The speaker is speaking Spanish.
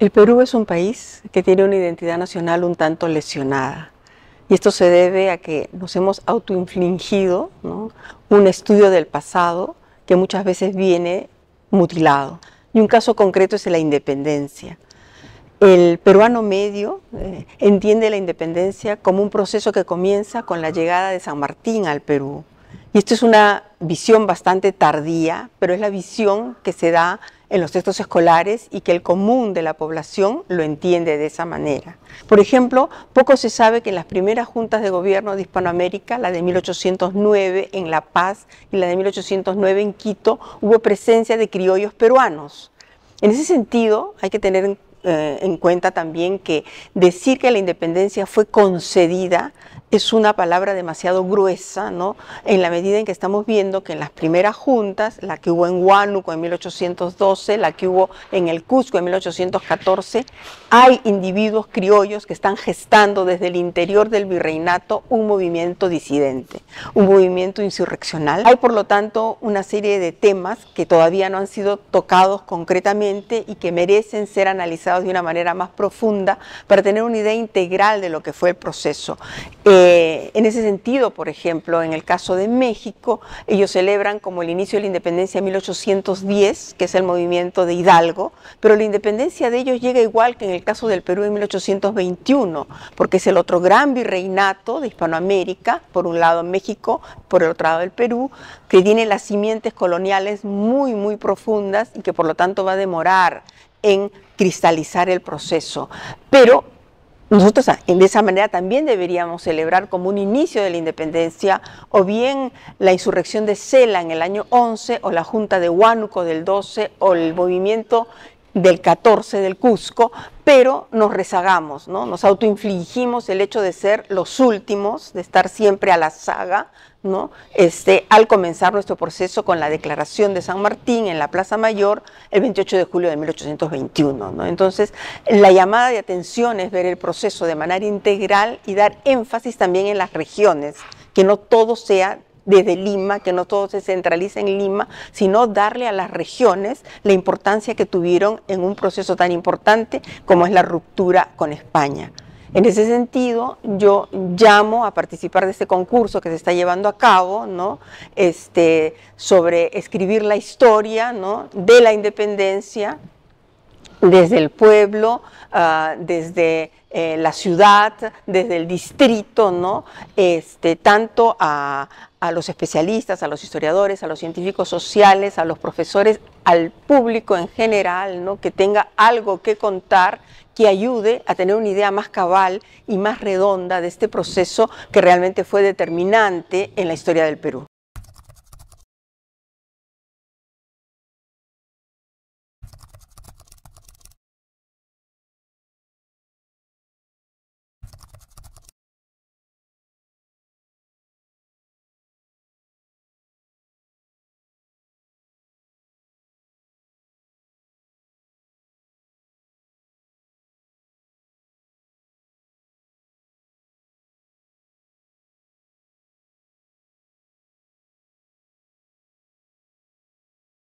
El Perú es un país que tiene una identidad nacional un tanto lesionada. Y esto se debe a que nos hemos autoinfligido un estudio del pasado que muchas veces viene mutilado. Y un caso concreto es la independencia. El peruano medio eh, entiende la independencia como un proceso que comienza con la llegada de San Martín al Perú. Y esto es una visión bastante tardía, pero es la visión que se da en los textos escolares y que el común de la población lo entiende de esa manera. Por ejemplo, poco se sabe que en las primeras juntas de gobierno de Hispanoamérica, la de 1809 en La Paz y la de 1809 en Quito, hubo presencia de criollos peruanos. En ese sentido, hay que tener eh, en cuenta también que decir que la independencia fue concedida es una palabra demasiado gruesa, ¿no? En la medida en que estamos viendo que en las primeras juntas, la que hubo en Huánuco en 1812, la que hubo en el Cusco en 1814, hay individuos criollos que están gestando desde el interior del virreinato un movimiento disidente, un movimiento insurreccional. Hay por lo tanto una serie de temas que todavía no han sido tocados concretamente y que merecen ser analizados de una manera más profunda para tener una idea integral de lo que fue el proceso. Eh, en ese sentido, por ejemplo, en el caso de México, ellos celebran como el inicio de la independencia en 1810, que es el movimiento de Hidalgo, pero la independencia de ellos llega igual que en el caso del Perú en 1821, porque es el otro gran virreinato de Hispanoamérica, por un lado México, por el otro lado el Perú, que tiene las simientes coloniales muy, muy profundas y que por lo tanto va a demorar en cristalizar el proceso. Pero nosotros ah, de esa manera también deberíamos celebrar como un inicio de la independencia o bien la insurrección de Cela en el año 11 o la Junta de Huánuco del 12 o el movimiento del 14 del Cusco, pero nos rezagamos, ¿no? Nos autoinfligimos el hecho de ser los últimos, de estar siempre a la saga, ¿no? Este, al comenzar nuestro proceso con la declaración de San Martín en la Plaza Mayor el 28 de julio de 1821, Entonces, la llamada de atención es ver el proceso de manera integral y dar énfasis también en las regiones, que no todo sea desde Lima, que no todo se centraliza en Lima, sino darle a las regiones la importancia que tuvieron en un proceso tan importante como es la ruptura con España. En ese sentido, yo llamo a participar de este concurso que se está llevando a cabo, ¿no? Este, sobre escribir la historia, ¿no? De la independencia desde el pueblo, ah, desde eh, la ciudad, desde el distrito, ¿no? Este, tanto a, a los especialistas, a los historiadores, a los científicos sociales, a los profesores, al público en general, ¿no? que tenga algo que contar que ayude a tener una idea más cabal y más redonda de este proceso que realmente fue determinante en la historia del Perú.